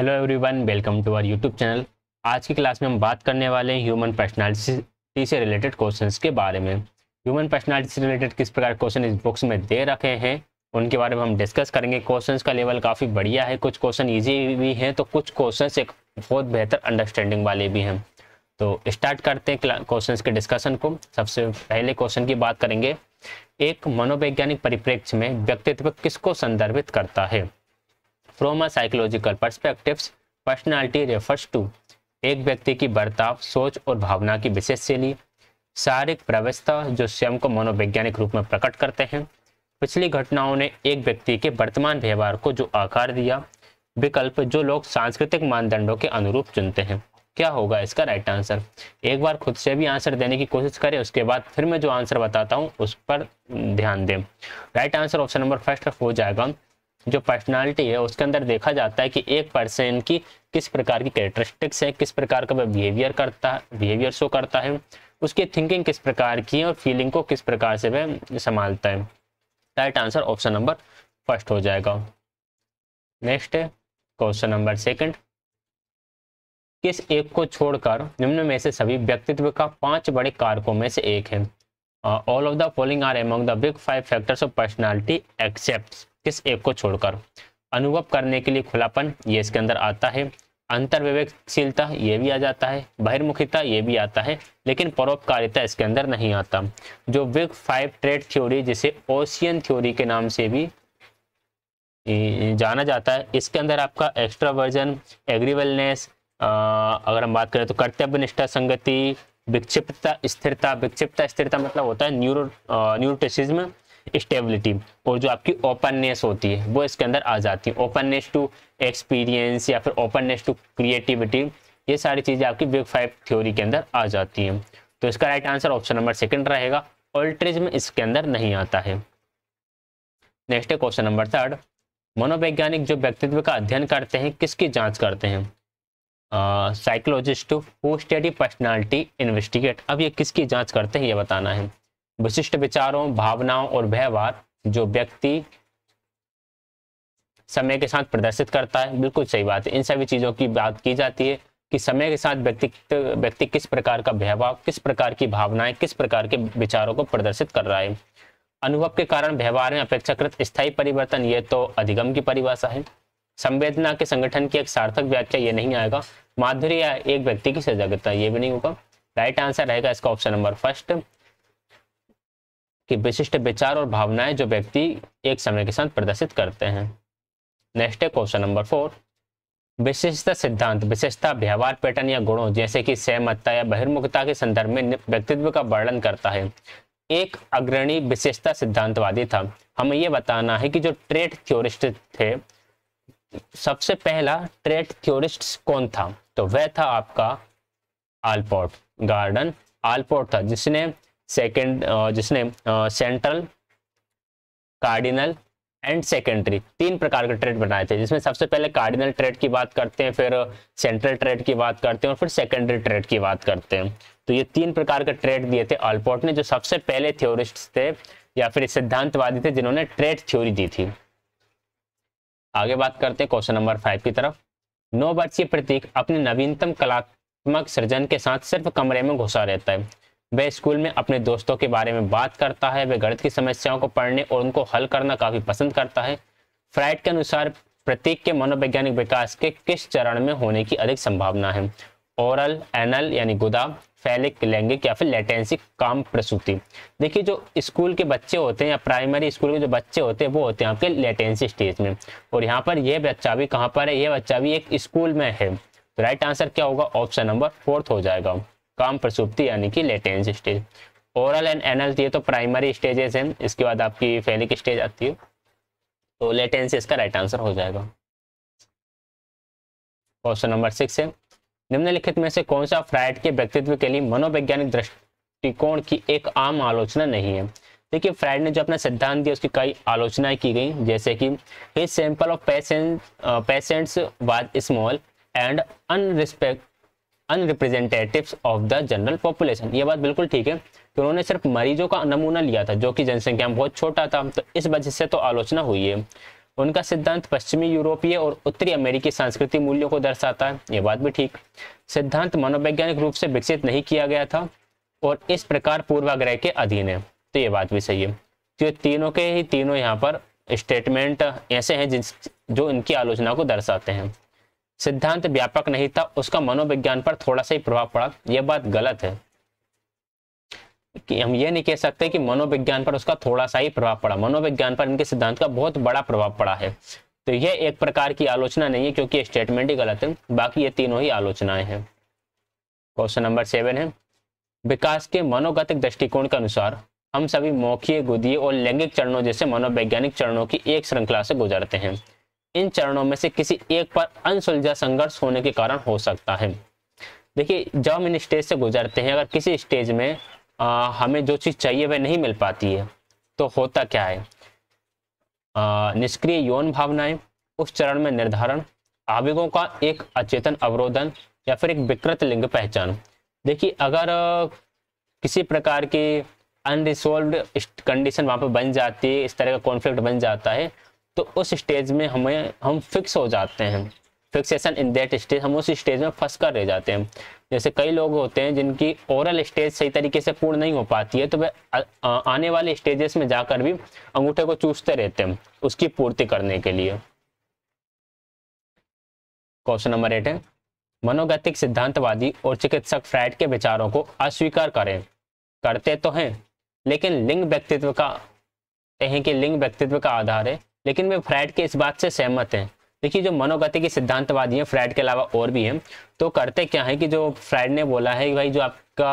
hello everyone welcome to our YouTube channel आज की class में हम बात करने वाले हैं ह्यूमन पर्सनालिटी से रिलेटेड क्वेश्चंस के बारे में ह्यूमन पर्सनालिटी से रिलेटेड किस प्रकार क्वेश्चन इस बुक्स में दे रखे हैं उनके बारे में हम डिस्कस करेंगे क्वेश्चंस का लेवल काफ़ी बढ़िया है कुछ क्वेश्चन ईजी भी हैं तो कुछ क्वेश्चन एक बहुत बेहतर अंडरस्टैंडिंग वाले भी हैं तो स्टार्ट करते हैं क्वेश्चन के डिस्कशन को सबसे पहले क्वेश्चन की बात करेंगे एक मनोवैज्ञानिक परिप्रेक्ष्य में व्यक्तित्व किसको संदर्भित करता है from a psychological perspective personality refers to एक व्यक्ति की बर्ताव सोच और भावना की विशेष शैली शारीरिक प्रवस्था जो स्वयं को मनोवैज्ञानिक रूप में प्रकट करते हैं पिछली घटनाओं ने एक व्यक्ति के वर्तमान व्यवहार को जो आकार दिया विकल्प जो लोग सांस्कृतिक मानदंडों के अनुरूप चुनते हैं क्या होगा इसका राइट आंसर एक बार खुद से भी आंसर देने की कोशिश करें उसके बाद फिर मैं जो आंसर बताता हूँ उस पर ध्यान दें right answer option number first हो जाएगा जो पर्सनालिटी है उसके अंदर देखा जाता है कि एक पर्सन की किस प्रकार की कैरेक्टरिस्टिक्स है किस प्रकार का वह बिहेवियर करता है बिहेवियर शो करता है उसकी थिंकिंग किस प्रकार की है और फीलिंग को किस प्रकार से वह संभालता है right answer option number first हो जाएगा नेक्स्ट है क्वेश्चन नंबर सेकेंड किस एक को छोड़कर निम्न में से सभी व्यक्तित्व का पांच बड़े कारकों में से एक है all of the following are among the big five factors of personality except किस एक को छोड़कर अनुभव करने के लिए खुलापन ये इसके अंदर आता है अंतर्विवेकशीलता ये भी आ जाता है बहिर्मुखिता ये भी आता है लेकिन परोपकारिता इसके अंदर नहीं आता जो विग फाइव ट्रेड थ्योरी जिसे ओशियन थ्योरी के नाम से भी जाना जाता है इसके अंदर आपका एक्स्ट्रा वर्जन एग्रीवेलनेस अगर हम बात करें तो कर्तव्य निष्ठा संगति विक्षिप्तता स्थिरता विक्षिप्तता स्थिरता मतलब होता है न्यूरो न्यूरोटिसिज्म स्टेबिलिटी और जो आपकी ओपननेस होती है वो इसके अंदर आ जाती है ओपननेस टू एक्सपीरियंस या फिर ओपननेस टू क्रिएटिविटी ये सारी चीज़ें आपकी बिग फाइव थ्योरी के अंदर आ जाती हैं तो इसका right answer option number second रहेगा ऑल्ट्रिज्म इसके अंदर नहीं आता है नेक्स्ट है क्वेश्चन नंबर थर्ड मनोवैज्ञानिक जो व्यक्तित्व का अध्ययन करते हैं किसकी जांच करते हैं psychologist who study personality investigate अब ये किसकी जांच करते हैं ये बताना है विशिष्ट विचारों भावनाओं और व्यवहार जो व्यक्ति समय के साथ प्रदर्शित करता है बिल्कुल सही बात है इन सभी चीजों की बात की जाती है कि समय के साथ व्यक्ति व्यक्ति किस प्रकार का व्यवहार किस प्रकार की भावनाएं किस प्रकार के विचारों को प्रदर्शित कर रहा है अनुभव के कारण व्यवहार में अपेक्षाकृत स्थायी परिवर्तन ये तो अधिगम की परिभाषा है संवेदना के संगठन की एक सार्थक व्याख्या ये नहीं आएगा माधुर्य एक व्यक्ति की सजगता ये भी नहीं होगा राइट आंसर रहेगा इसका ऑप्शन नंबर फर्स्ट कि विशिष्ट विचार और भावनाएं जो व्यक्ति एक समय के साथ प्रदर्शित करते हैं नेक्स्ट है क्वेश्चन नंबर फोर विशिष्ट सिद्धांत विशेषता व्यवहार पैटर्न या गुणों जैसे कि सहमतता या बहिर्मुखता के संदर्भ में व्यक्तित्व का वर्णन करता है एक अग्रणी विशेषता सिद्धांतवादी था हमें यह बताना है कि जो ट्रेड थ्योरिस्ट थे सबसे पहला ट्रेड थ्योरिस्ट कौन था तो वह था आपका आलपोर्ट गार्डन आलपोर्ट था जिसने सेकेंड uh, जिसने सेंट्रल कार्डिनल एंड सेकेंडरी तीन प्रकार के ट्रेड बनाए थे जिसमें सबसे पहले कार्डिनल ट्रेड की बात करते हैं फिर सेंट्रल uh, ट्रेड की बात करते हैं और फिर सेकेंडरी ट्रेड की बात करते हैं तो ये तीन प्रकार के ट्रेड दिए थे अल्पोर्ट ने जो सबसे पहले थ्योरिस्ट थे या फिर सिद्धांतवादी थे जिन्होंने ट्रेड थ्योरी दी थी आगे बात करते हैं क्वेश्चन नंबर फाइव की तरफ नौ वर्षीय प्रतीक अपने नवीनतम कलात्मक सृजन के साथ सिर्फ कमरे में घुसा रहता है वह स्कूल में अपने दोस्तों के बारे में बात करता है वह गणित की समस्याओं को पढ़ने और उनको हल करना काफ़ी पसंद करता है फ्राइड के अनुसार प्रत्येक के मनोवैज्ञानिक विकास के किस चरण में होने की अधिक संभावना है ओरल एनल यानी गुदा फैलिक लैंगिक या फिर लेटेंसी काम प्रसूति देखिए जो स्कूल के बच्चे होते हैं या प्राइमरी स्कूल के जो बच्चे होते हैं वो होते हैं आपके लेटेंसी स्टेज में और यहाँ पर यह बच्चा भी कहाँ पर है यह बच्चा भी एक स्कूल में है तो राइट आंसर क्या होगा ऑप्शन नंबर फोर्थ हो जाएगा काम प्रसुप्ति यानी कि latency stage oral and anal ये तो प्राइमरी स्टेजेस हैं इसके बाद आपकी फेलिक स्टेज आती है तो लेटेंस इसका राइट आंसर हो जाएगा क्वेश्चन नंबर सिक्स है निम्नलिखित में से कौन सा फ्राइड के व्यक्तित्व के लिए मनोवैज्ञानिक दृष्टिकोण की एक आम आलोचना नहीं है देखिए फ्राइड ने जो अपना सिद्धांत दिया उसकी कई आलोचनाएं की गई जैसे कि his sample of patient patients was small and unrespect unrepresentatives of the general population ये बात बिल्कुल ठीक है कि उन्होंने सिर्फ मरीजों का नमूना लिया था जो कि जनसंख्या बहुत छोटा था तो इस वजह से तो आलोचना हुई है उनका सिद्धांत पश्चिमी यूरोपीय और उत्तरी अमेरिकी सांस्कृतिक मूल्यों को दर्शाता है ये बात भी ठीक सिद्धांत मनोवैज्ञानिक रूप से विकसित नहीं किया गया था और इस प्रकार पूर्वाग्रह के अधीन है तो ये बात भी सही है तो ये तीनों के ही तीनों यहाँ पर स्टेटमेंट ऐसे हैं जिन जो इनकी आलोचना को दर्शाते हैं सिद्धांत व्यापक नहीं था उसका मनोविज्ञान पर थोड़ा सा ही प्रभाव पड़ा यह बात गलत है कि हम ये नहीं कह सकते कि मनोविज्ञान पर उसका थोड़ा सा ही प्रभाव पड़ा मनोविज्ञान पर इनके सिद्धांत का बहुत बड़ा प्रभाव पड़ा है तो यह एक प्रकार की आलोचना नहीं है क्योंकि स्टेटमेंट ही गलत है बाकी ये तीनों ही आलोचनाएं हैं क्वेश्चन नंबर सेवन है विकास के मनोगतिक दृष्टिकोण के अनुसार हम सभी मौखीय गुदीय और लैंगिक चरणों जैसे मनोवैज्ञानिक चरणों की एक श्रृंखला से गुजरते हैं इन चरणों में से किसी एक पर अनसुलझा संघर्ष होने के कारण हो सकता है देखिए जब हम इन स्टेज से गुजरते हैं अगर किसी स्टेज में आ, हमें जो चीज़ चाहिए वह नहीं मिल पाती है तो होता क्या है निष्क्रिय यौन भावनाएं उस चरण में निर्धारण आवेगों का एक अचेतन अवरोधन या फिर एक विकृत लिंग पहचान देखिए अगर किसी प्रकार की अनरिसोल्व कंडीशन वहाँ पर बन जाती है इस तरह का कॉन्फ्लिक्ट बन जाता है तो उस स्टेज में हमें हम फिक्स हो जाते हैं फिक्सेशन इन दैट स्टेज हम उस स्टेज में फंस कर रह जाते हैं जैसे कई लोग होते हैं जिनकी ओरल स्टेज सही तरीके से पूर्ण नहीं हो पाती है तो वह आने वाले स्टेजेस में जाकर भी अंगूठे को चूसते रहते हैं उसकी पूर्ति करने के लिए क्वेश्चन नंबर एट है मनोगतिक सिद्धांतवादी और चिकित्सक फ्राइड के विचारों को अस्वीकार करें करते तो हैं लेकिन लिंग व्यक्तित्व का कहें कि लिंग व्यक्तित्व का आधार है लेकिन वे फ्रैड के इस बात से सहमत हैं देखिए जो मनोगति के सिद्धांतवादी हैं फ्रैड के अलावा और भी हैं तो करते क्या है कि जो फ्रैड ने बोला है भाई जो आपका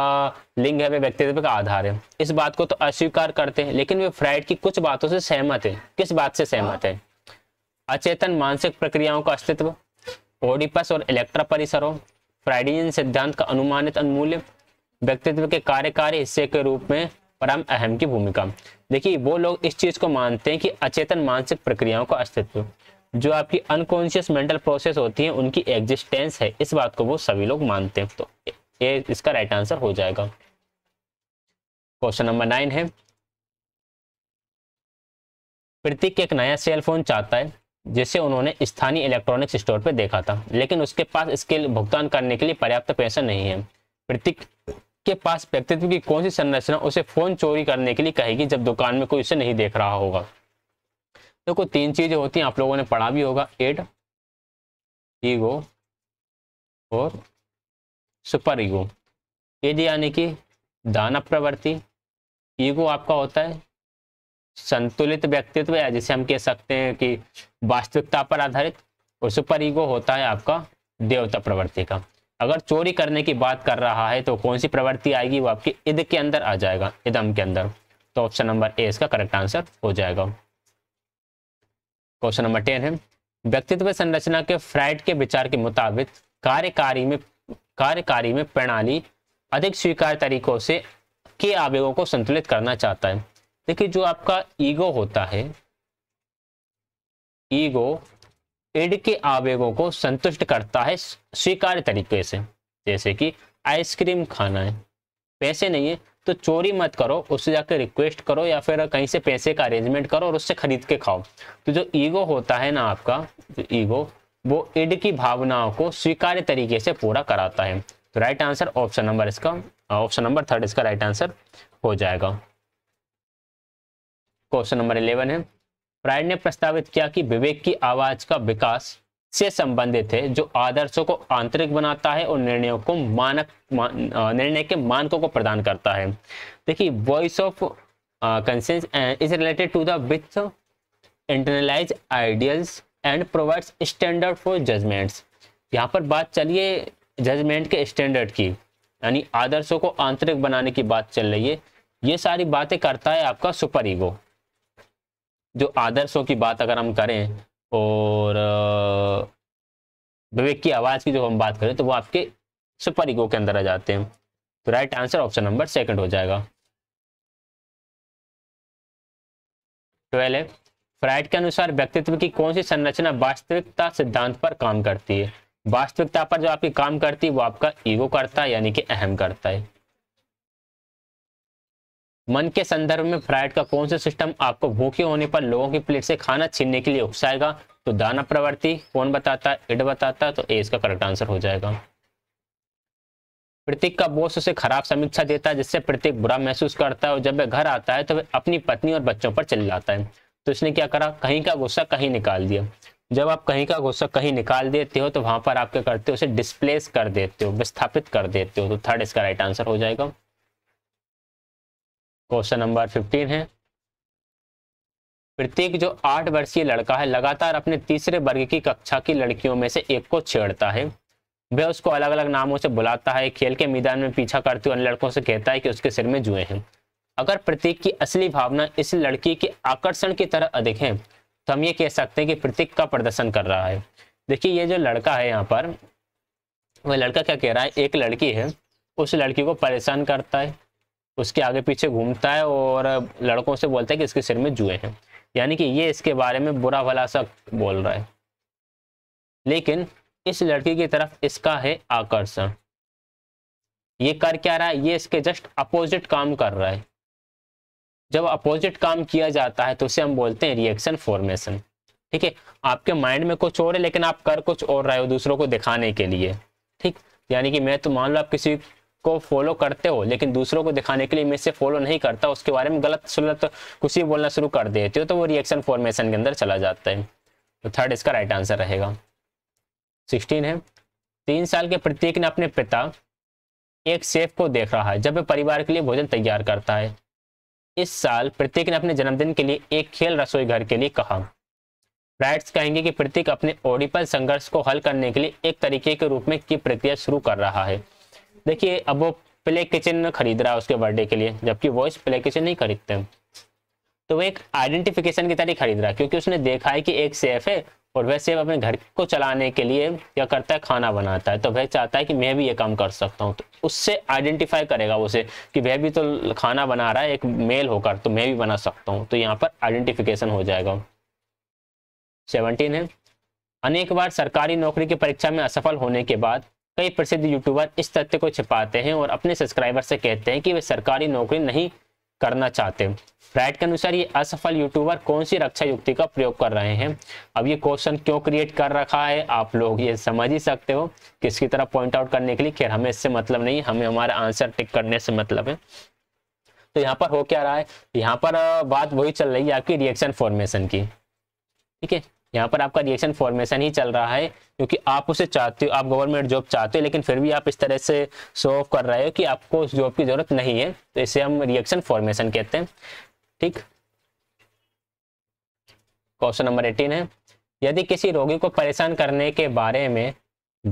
लिंग है वे व्यक्तित्व का आधार है इस बात को तो अस्वीकार करते हैं लेकिन वे फ्रैड की कुछ बातों से सहमत है किस बात से सहमत है अचेतन मानसिक प्रक्रियाओं का अस्तित्व ओडिपस और इलेक्ट्रा परिसरों फ्राइडियन सिद्धांत का अनुमानित अनुमूल्य व्यक्तित्व के कार्यकारी हिस्से के रूप में परम अहम की भूमिका देखिए वो लोग इस चीज़ को मानते हैं कि अचेतन मानसिक प्रक्रियाओं का अस्तित्व जो आपकी अनकॉन्शियस मेंटल प्रोसेस होती है उनकी एग्जिस्टेंस है इस बात को वो सभी लोग मानते हैं तो ये इसका राइट आंसर हो जाएगा क्वेश्चन नंबर नाइन है प्रतीक एक नया सेलफोन चाहता है जिसे उन्होंने स्थानीय इलेक्ट्रॉनिक्स स्टोर पर देखा था लेकिन उसके पास इसके भुगतान करने के लिए पर्याप्त पैसा नहीं है प्रतीक के पास व्यक्तित्व की कौन सी संरचना उसे फोन चोरी करने के लिए कहेगी जब दुकान में कोई उसे नहीं देख रहा होगा देखो तो तीन चीजें होती हैं आप लोगों ने पढ़ा भी होगा एड ईगो और सुपर ईगो एड यानी कि दाना प्रवृत्ति ईगो आपका होता है संतुलित व्यक्तित्व या जिसे हम कह सकते हैं कि वास्तविकता पर आधारित और सुपर ईगो होता है आपका देवता प्रवृत्ति का अगर चोरी करने की बात कर रहा है तो कौन सी प्रवृत्ति आएगी वो आपके इद के अंदर आ जाएगा इदम के अंदर तो ऑप्शन नंबर ए इसका करेक्ट आंसर हो जाएगा क्वेश्चन नंबर टेन है व्यक्तित्व संरचना के फ्राइड के विचार के मुताबिक कार्यकारी में कार्यकारी में प्रणाली अधिक स्वीकार तरीकों से के आवेगों को संतुलित करना चाहता है देखिए जो आपका ईगो होता है ईगो इड के आवेगों को संतुष्ट करता है स्वीकार्य तरीके से जैसे कि आइसक्रीम खाना है पैसे नहीं है तो चोरी मत करो उससे जाकर रिक्वेस्ट करो या फिर कहीं से पैसे का अरेंजमेंट करो और उससे खरीद के खाओ तो जो ईगो होता है ना आपका जो ईगो वो इड की भावनाओं को स्वीकार्य तरीके से पूरा कराता है तो राइट आंसर ऑप्शन नंबर इसका ऑप्शन नंबर थर्ड इसका राइट आंसर हो जाएगा क्वेश्चन नंबर इलेवन है प्राइड ने प्रस्तावित किया कि विवेक की आवाज का विकास से संबंधित है जो आदर्शों को आंतरिक बनाता है और निर्णयों को मानक मान, निर्णय के मानकों को प्रदान करता है देखिए voice of conscience is related to the with internalize ideals and provides standard for judgements यहाँ पर बात चलिए जजमेंट के स्टैंडर्ड की यानी आदर्शों को आंतरिक बनाने की बात चल रही है ये सारी बातें करता है आपका सुपर ईगो जो आदर्शों की बात अगर हम करें और विवेक की आवाज़ की जो हम बात करें तो वो आपके सुपर ईगो के अंदर आ जाते हैं तो right answer option number second हो जाएगा ट्वेल्व फ्राइड के अनुसार व्यक्तित्व की कौन सी संरचना वास्तविकता सिद्धांत पर काम करती है वास्तविकता पर जो आपकी काम करती है वो आपका ईगो करता है यानी कि अहम करता है मन के संदर्भ में फ्राइड का कौन सा सिस्टम आपको भूखे होने पर लोगों की प्लेट से खाना छीनने के लिए उकसाएगा तो दाना प्रवृत्ति कौन बताता है इड बताता है तो ए इसका करेक्ट आंसर हो जाएगा प्रतीक का बोस उसे खराब समीक्षा देता है जिससे प्रतीक बुरा महसूस करता है और जब वह घर आता है तो वह अपनी पत्नी और बच्चों पर चल जाता है तो इसने क्या करा कहीं का गुस्सा कहीं निकाल दिया जब आप कहीं का गुस्सा कहीं निकाल देते हो तो वहां पर आप क्या करते हो उसे डिस्प्लेस कर देते हो विस्थापित कर देते हो तो थर्ड इसका राइट आंसर हो जाएगा क्वेश्चन नंबर फिफ्टीन है प्रतीक जो आठ वर्षीय लड़का है लगातार अपने तीसरे वर्ग की कक्षा की लड़कियों में से एक को छेड़ता है वह उसको अलग अलग नामों से बुलाता है खेल के मैदान में पीछा करते हुए लड़कों से कहता है कि उसके सिर में जुए हैं अगर प्रतीक की असली भावना इस लड़की के आकर्षण की तरह अधिक है तो हम ये कह सकते हैं कि प्रतीक का प्रदर्शन कर रहा है देखिए ये जो लड़का है यहाँ पर वह लड़का क्या कह रहा है एक लड़की है उस लड़की को परेशान करता है उसके आगे पीछे घूमता है और लड़कों से बोलता है कि इसके सिर में जुए हैं यानी कि ये इसके बारे में बुरा भला सा बोल रहा है लेकिन इस लड़की की तरफ इसका है आकर्षण ये कर क्या रहा है ये इसके जस्ट अपोजिट काम कर रहा है जब अपोजिट काम किया जाता है तो उसे हम बोलते हैं रिएक्शन फॉर्मेशन ठीक है आपके माइंड में कुछ और है लेकिन आप कर कुछ और रहे हो दूसरों को दिखाने के लिए ठीक यानी कि मैं तो मान लो आप किसी को फॉलो करते हो लेकिन दूसरों को दिखाने के लिए मैं इसे फॉलो नहीं करता उसके बारे में गलत सुलत कुछ ही बोलना शुरू कर देते हो तो वो रिएक्शन फॉर्मेशन के अंदर चला जाता है तो थर्ड इसका राइट आंसर रहेगा सिक्सटीन है तीन साल के प्रत्येक ने अपने पिता एक सेफ को देख रहा है जब वे परिवार के लिए भोजन तैयार करता है इस साल प्रत्येक ने अपने जन्मदिन के लिए एक खेल रसोई घर के लिए कहा राइट्स कहेंगे कि प्रत्येक अपने ओडिपल संघर्ष को हल करने के लिए एक तरीके के रूप में की प्रक्रिया शुरू कर रहा है देखिए अब वो प्ले किचन खरीद रहा है उसके बर्थडे के लिए जबकि इस प्ले किचन नहीं खरीदते हैं तो वो एक आइडेंटिफिकेशन की तरह खरीद रहा है क्योंकि उसने देखा है कि एक सेफ है और वह सेफ अपने घर को चलाने के लिए क्या करता है खाना बनाता है तो वह चाहता है कि मैं भी ये काम कर सकता हूँ तो उससे आइडेंटिफाई करेगा उसे कि वह भी तो खाना बना रहा है एक मेल होकर तो मैं भी बना सकता हूँ तो यहाँ पर आइडेंटिफिकेशन हो जाएगा सेवनटीन है अनेक बार सरकारी नौकरी की परीक्षा में असफल होने के बाद कई प्रसिद्ध यूट्यूबर इस तथ्य को छिपाते हैं और अपने सब्सक्राइबर से कहते हैं कि वे सरकारी नौकरी नहीं करना चाहते राइट के अनुसार ये असफल यूट्यूबर कौन सी रक्षा युक्ति का प्रयोग कर रहे हैं अब ये क्वेश्चन क्यों क्रिएट कर रखा है आप लोग ये समझ ही सकते हो किसकी तरह पॉइंट आउट करने के लिए खैर हमें इससे मतलब नहीं हमें हमारा आंसर टिक करने से मतलब है तो यहाँ पर हो क्या रहा है यहाँ पर बात वही चल रही है आपकी रिएक्शन फॉर्मेशन की ठीक है यहाँ पर आपका रिएक्शन फॉर्मेशन ही चल रहा है क्योंकि आप उसे चाहते हो आप गवर्नमेंट जॉब चाहते हो लेकिन फिर भी आप इस तरह से शो ऑफ कर रहे हो कि आपको उस जॉब की जरूरत नहीं है तो इसे हम रिएक्शन फॉर्मेशन कहते हैं ठीक क्वेश्चन नंबर एटीन है यदि किसी रोगी को परेशान करने के बारे में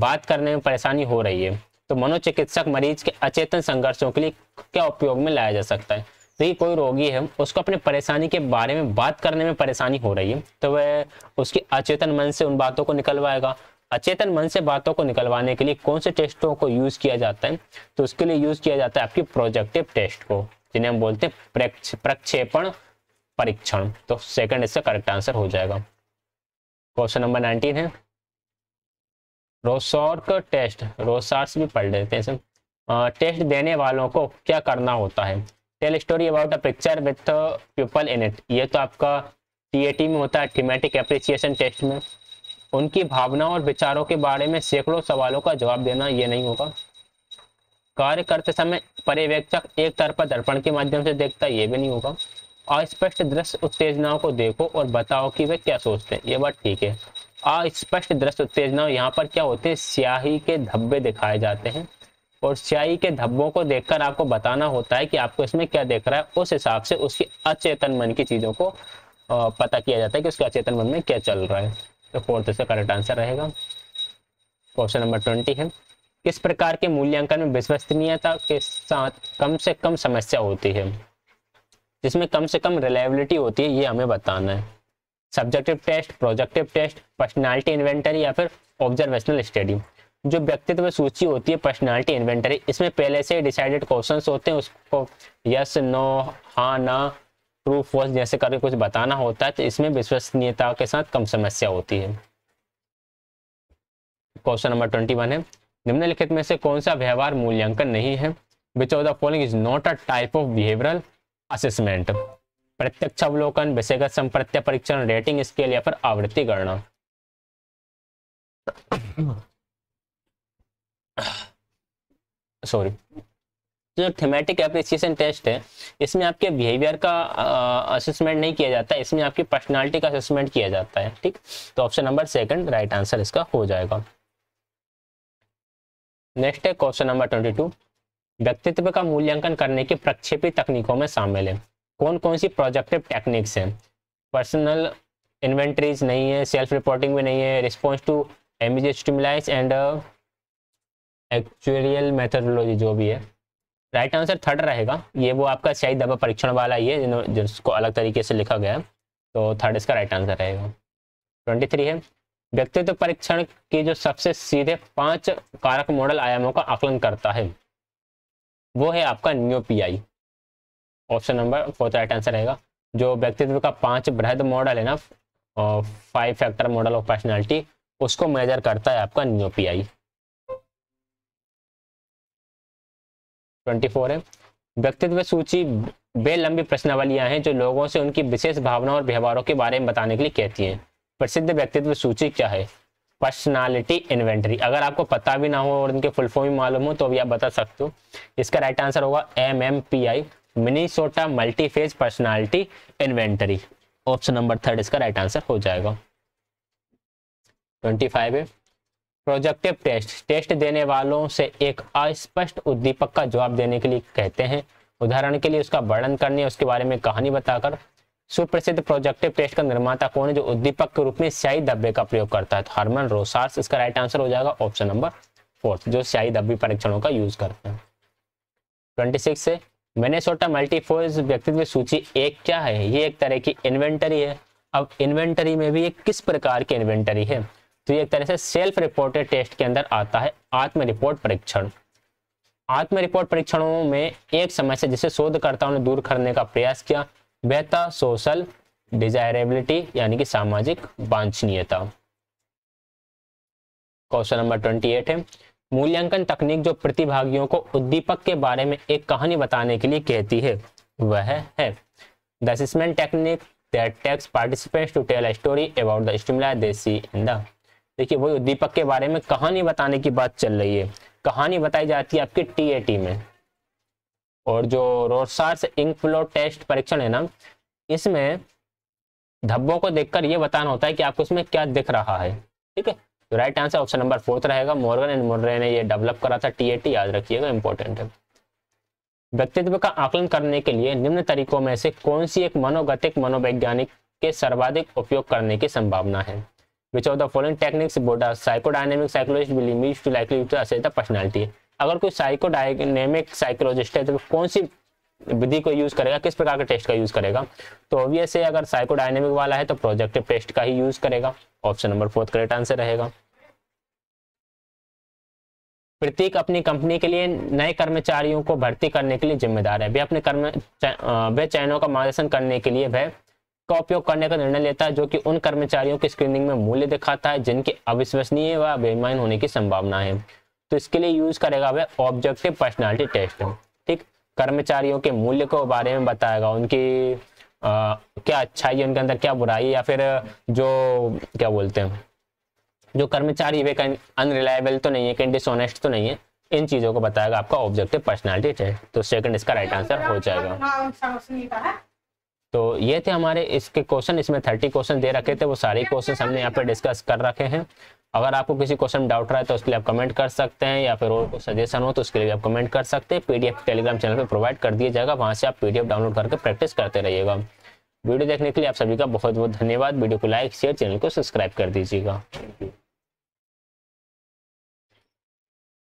बात करने में परेशानी हो रही है तो मनोचिकित्सक मरीज के अचेतन संघर्षों के लिए क्या उपयोग में लाया जा सकता है तो ये कोई रोगी है उसको अपने परेशानी के बारे में बात करने में परेशानी हो रही है तो वह उसकी अचेतन मन से उन बातों को निकलवाएगा अचेतन मन से बातों को निकलवाने के लिए कौन से टेस्टों को यूज किया जाता है तो उसके लिए यूज किया जाता है आपकी प्रोजेक्टिव टेस्ट को जिन्हें हम बोलते हैं प्रक्षेपण परीक्षण तो सेकंड इसका करेक्ट आंसर हो जाएगा क्वेश्चन नंबर नाइनटीन है रोसॉर्क टेस्ट रोसार्स भी पढ़ लेते हैं टेस्ट देने वालों को क्या करना होता है tell story about a picture with people in it ये तो आपका टी में होता है थीमेटिक अप्रिसिएशन टेस्ट में उनकी भावनाओं और विचारों के बारे में सैकड़ों सवालों का जवाब देना ये नहीं होगा कार्य करते समय पर्यवेक्षक एक तरफा दर्पण के माध्यम से देखता ये भी नहीं होगा अस्पष्ट दृश्य उत्तेजनाओं को देखो और बताओ कि वे क्या सोचते हैं ये बात ठीक है अस्पष्ट दृश्य उत्तेजनाओं यहाँ पर क्या होते हैं स्याही के धब्बे दिखाए जाते हैं और स्याही के धब्बों को देखकर आपको बताना होता है कि आपको इसमें क्या देख रहा है उस हिसाब से उसकी अचेतन मन की चीज़ों को पता किया जाता है कि उसके अचेतन मन में क्या चल रहा है तो फोर्थ इसका करेक्ट आंसर रहेगा क्वेश्चन नंबर ट्वेंटी है किस प्रकार के मूल्यांकन में विश्वसनीयता के साथ कम से कम समस्या होती है जिसमें कम से कम रिलायबिलिटी होती है ये हमें बताना है subjective test projective test personality inventory या फिर ऑब्जर्वेशनल स्टडी जो व्यक्तित्व सूची होती है पर्सनालिटी इन्वेंटरी इसमें पहले से डिसाइडेड क्वेश्चन होते हैं उसको यस नो हाँ ना प्रूफ फॉल्स जैसे करके कुछ बताना होता है तो इसमें विश्वसनीयता के साथ कम समस्या होती है क्वेश्चन नंबर ट्वेंटी वन है निम्नलिखित में से कौन सा व्यवहार मूल्यांकन नहीं है which of the following is not a type of behavioural assessment प्रत्यक्ष अवलोकन विषयगत संप्रत्य परीक्षण रेटिंग स्केल या फिर आवृत्ति गणना सॉरी जो थेमेटिक अप्रिसिएशन टेस्ट है इसमें आपके बिहेवियर का असेसमेंट नहीं किया जाता है इसमें आपकी पर्सनालिटी का असेसमेंट किया जाता है ठीक तो option number second right answer इसका हो जाएगा नेक्स्ट है क्वेश्चन नंबर ट्वेंटी टू व्यक्तित्व का मूल्यांकन करने के प्रक्षेपी तकनीकों में शामिल है कौन कौन सी प्रोजेक्टिव टेक्निक्स हैं पर्सनल इन्वेंट्रीज नहीं है सेल्फ रिपोर्टिंग भी नहीं है response to ambiguous stimuli and actual methodology जो भी है राइट आंसर थर्ड रहेगा ये वो आपका सही दबा परीक्षण वाला ही है जिसको अलग तरीके से लिखा गया है तो थर्ड इसका राइट आंसर रहेगा ट्वेंटी थ्री है व्यक्तित्व परीक्षण के जो सबसे सीधे पांच कारक मॉडल आयामों का आकलन करता है वो है आपका NEO PI option number fourth right answer रहेगा जो व्यक्तित्व का पांच बृहद मॉडल है ना five factor model of personality उसको मेजर करता है आपका न्यू आई ट्वेंटी फोर है व्यक्तित्व सूची वे लंबी प्रश्नावलियां हैं जो लोगों से उनकी विशेष भावनाओं और व्यवहारों के बारे में बताने के लिए कहती हैं प्रसिद्ध व्यक्तित्व सूची क्या है पर्सनालिटी इन्वेंट्री अगर आपको पता भी ना हो और इनके फुल फॉर्म मालूम हो तो भी आप बता सकते हो इसका राइट आंसर होगा M M P I Minnesota multiphasic personality inventory option number third इसका राइट आंसर हो जाएगा ट्वेंटी फाइव है प्रोजेक्टिव टेस्ट टेस्ट देने वालों से एक अस्पष्ट उद्दीपक का जवाब देने के लिए कहते हैं उदाहरण के लिए उसका वर्णन करने उसके बारे में कहानी बताकर सुप्रसिद्ध प्रोजेक्टिव टेस्ट का निर्माता कौन है जो उद्दीपक के रूप में स्याही धब्बे का प्रयोग करता है तो हरमन रोसार्स इसका राइट आंसर हो जाएगा ऑप्शन नंबर फोर्थ जो स्याही धब्बी परीक्षणों का यूज करते हैं ट्वेंटी सिक्स मैंने मैनेसोटा मल्टीफोज व्यक्तित्व सूची एक क्या है ये एक तरह की इन्वेंटरी है अब इन्वेंटरी में भी एक किस प्रकार की इन्वेंटरी है तो ये एक तरह से सेल्फ रिपोर्टेड टेस्ट के अंदर आता है आत्म रिपोर्ट परीक्षण आत्म रिपोर्ट परीक्षणों में एक समस्या जिसे शोधकर्ताओं ने दूर करने का प्रयास किया बेहतर सोशल डिजायरेबिलिटी यानी कि सामाजिक वांछनीयता क्वेश्चन नंबर ट्वेंटी एट है मूल्यांकन तकनीक जो प्रतिभागियों को उद्दीपक के बारे में एक कहानी बताने के लिए कहती है वह है the assessment technique that takes participants to tell a story about the stimuli they see in the देखिए वही उद्दीपक के बारे में कहानी बताने की बात चल रही है कहानी बताई जाती है आपकी टीएटी में और जो रोसार्स इंक फ्लो टेस्ट परीक्षण है ना इसमें धब्बों को देखकर यह बताना होता है कि आपको इसमें क्या दिख रहा है ठीक है तो right answer option number fourth रहेगा मॉर्गन एंड मोर्रे ने यह डेवलप करा था टीएटी याद रखिएगा इंपॉर्टेंट है व्यक्तित्व का आकलन करने के लिए निम्न तरीकों में से कौन सी एक मनोगतिक मनोवैज्ञानिक के सर्वाधिक उपयोग करने की संभावना है which of the following techniques would a psychodynamic psychologist believe is to likely to assess the अगर कोई साइकोडायनेमिक साइकोलॉजिस्ट है तो कौन सी विधि को यूज करेगा किस प्रकार के टेस्ट का यूज करेगा तो ऑब्वियस है अगर साइकोडायनेमिक वाला है तो प्रोजेक्टिव टेस्ट का ही यूज करेगा option number fourth correct answer रहेगा प्रतीक अपनी कंपनी के लिए नए कर्मचारियों को भर्ती करने के लिए जिम्मेदार है वे अपने कर्म वे चयनों का मार्गदर्शन करने के लिए वह का उपयोग करने का निर्णय लेता है जो कि उन कर्मचारियों की स्क्रीनिंग में मूल्य दिखाता है जिनके अविश्वसनीय व बेमान होने की संभावना है तो इसके लिए यूज करेगा वह ऑब्जेक्टिव पर्सनैलिटी टेस्ट ठीक कर्मचारियों के मूल्य को बारे में बताएगा उनकी आ, क्या अच्छाई है उनके अंदर क्या बुराई या फिर जो क्या बोलते हैं जो कर्मचारी वे अनरिलायबल तो नहीं है कहीं डिसऑनेस्ट तो नहीं है इन चीजों को बताएगा आपका ऑब्जेक्टिव पर्सनैलिटी टेस्ट तो सेकंड इसका राइट आंसर हो जाएगा तो ये थे हमारे इसके क्वेश्चन इसमें थर्टी क्वेश्चन दे रखे थे वो सारे क्वेश्चन हमने यहाँ पे डिस्कस कर रखे हैं अगर आपको किसी क्वेश्चन में डाउट रहा है तो उसके लिए आप कमेंट कर सकते हैं या फिर और कोई सजेशन हो तो उसके लिए आप कमेंट कर सकते हैं पीडीएफ टेलीग्राम चैनल पर प्रोवाइड कर दिया जाएगा वहाँ से आप पीडीएफ डाउनलोड करके प्रैक्टिस करते रहिएगा वीडियो देखने के लिए आप सभी का बहुत बहुत धन्यवाद वीडियो को लाइक शेयर चैनल को सब्सक्राइब कर दीजिएगा